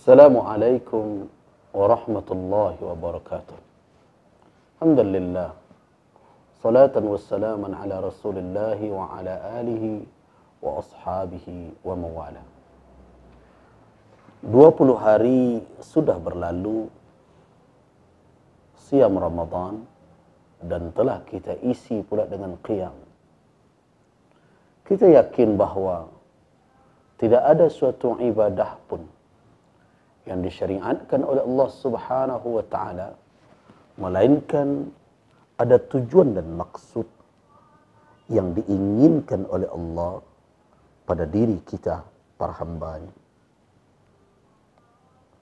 السلام عليكم ورحمة الله وبركاته الحمد لله صلاة وسلاما على رسول الله وعلى آله وأصحابه ومواله 20 hari sudah berlalu siam Ramadan dan telah kita isi pula dengan qiyam. Kita yakin bahawa tidak ada suatu ibadah pun yang disyariatkan oleh Allah Subhanahu wa taala melainkan ada tujuan dan maksud yang diinginkan oleh Allah pada diri kita para hamba.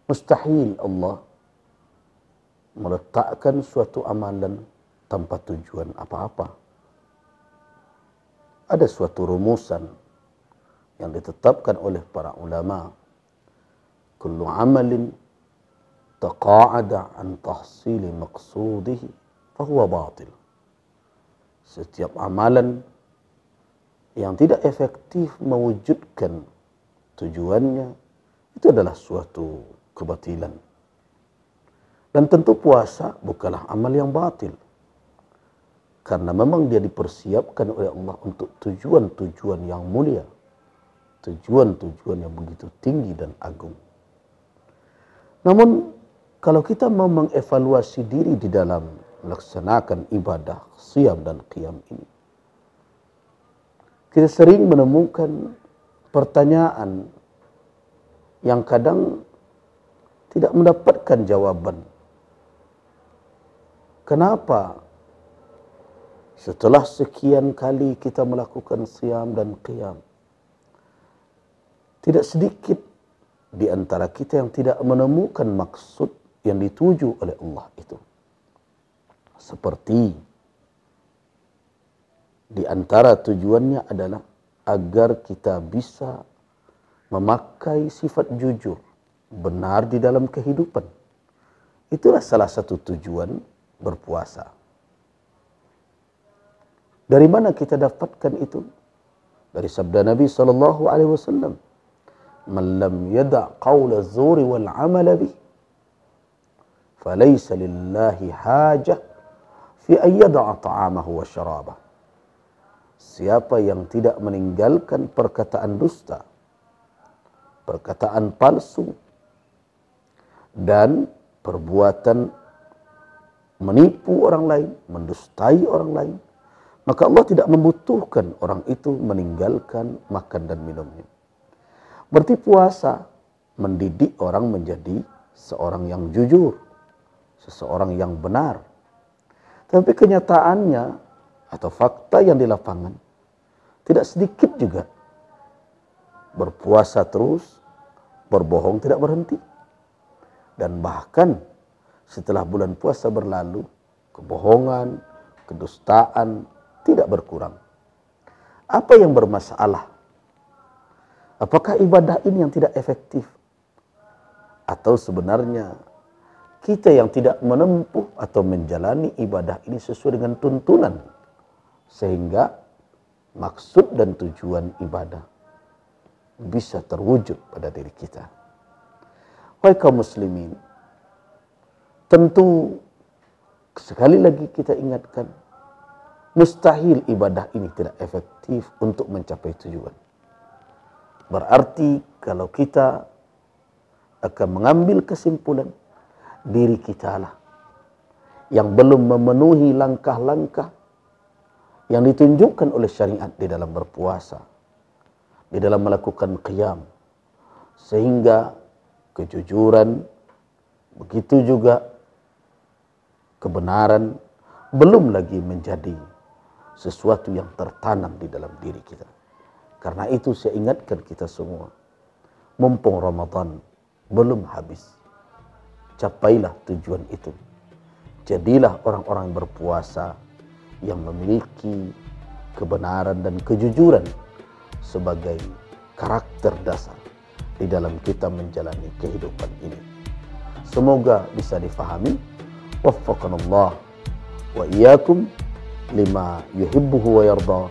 Mustahil Allah meletakkan suatu amalan tanpa tujuan apa-apa. Ada suatu rumusan yang ditetapkan oleh para ulama' كل عمل تقاعد عن tahsili مقصوده فهو batil setiap amalan yang tidak efektif mewujudkan tujuannya itu adalah suatu kebatilan dan tentu puasa bukanlah amal yang batil karena memang dia dipersiapkan oleh Allah untuk tujuan-tujuan yang mulia tujuan-tujuan yang begitu tinggi dan agung namun kalau kita mau mengevaluasi diri di dalam melaksanakan ibadah siam dan qiyam ini, kita sering menemukan pertanyaan yang kadang tidak mendapatkan jawaban. Kenapa setelah sekian kali kita melakukan siam dan qiyam, tidak sedikit di antara kita yang tidak menemukan maksud yang dituju oleh Allah itu. Seperti di antara tujuannya adalah agar kita bisa memakai sifat jujur, benar di dalam kehidupan. Itulah salah satu tujuan berpuasa. Dari mana kita dapatkan itu? Dari sabda Nabi sallallahu alaihi wasallam من لم yada' قول الزور wal به فليس لله حاجة في أن يدع ta'amahu wa siapa yang tidak meninggalkan perkataan dusta perkataan palsu dan perbuatan menipu orang lain, mendustai orang lain, maka Allah tidak membutuhkan orang itu meninggalkan makan dan minumnya. Berarti puasa mendidik orang menjadi seorang yang jujur, seseorang yang benar. Tapi kenyataannya atau fakta yang di lapangan tidak sedikit juga berpuasa terus, berbohong tidak berhenti. Dan bahkan setelah bulan puasa berlalu, kebohongan, kedustaan tidak berkurang. Apa yang bermasalah Apakah ibadah ini yang tidak efektif? Atau sebenarnya kita yang tidak menempuh atau menjalani ibadah ini sesuai dengan tuntunan sehingga maksud dan tujuan ibadah bisa terwujud pada diri kita. Wahai kaum muslimin, tentu sekali lagi kita ingatkan mustahil ibadah ini tidak efektif untuk mencapai tujuan. Berarti kalau kita akan mengambil kesimpulan diri kita lah yang belum memenuhi langkah-langkah yang ditunjukkan oleh syariat di dalam berpuasa, di dalam melakukan qiyam. Sehingga kejujuran, begitu juga kebenaran belum lagi menjadi sesuatu yang tertanam di dalam diri kita. Karena itu saya ingatkan kita semua. Mumpung Ramadan belum habis. Capailah tujuan itu. Jadilah orang-orang berpuasa yang memiliki kebenaran dan kejujuran sebagai karakter dasar di dalam kita menjalani kehidupan ini. Semoga bisa difahami. Waffakanallah wa iyyakum lima yuhibbuhu wa yardah.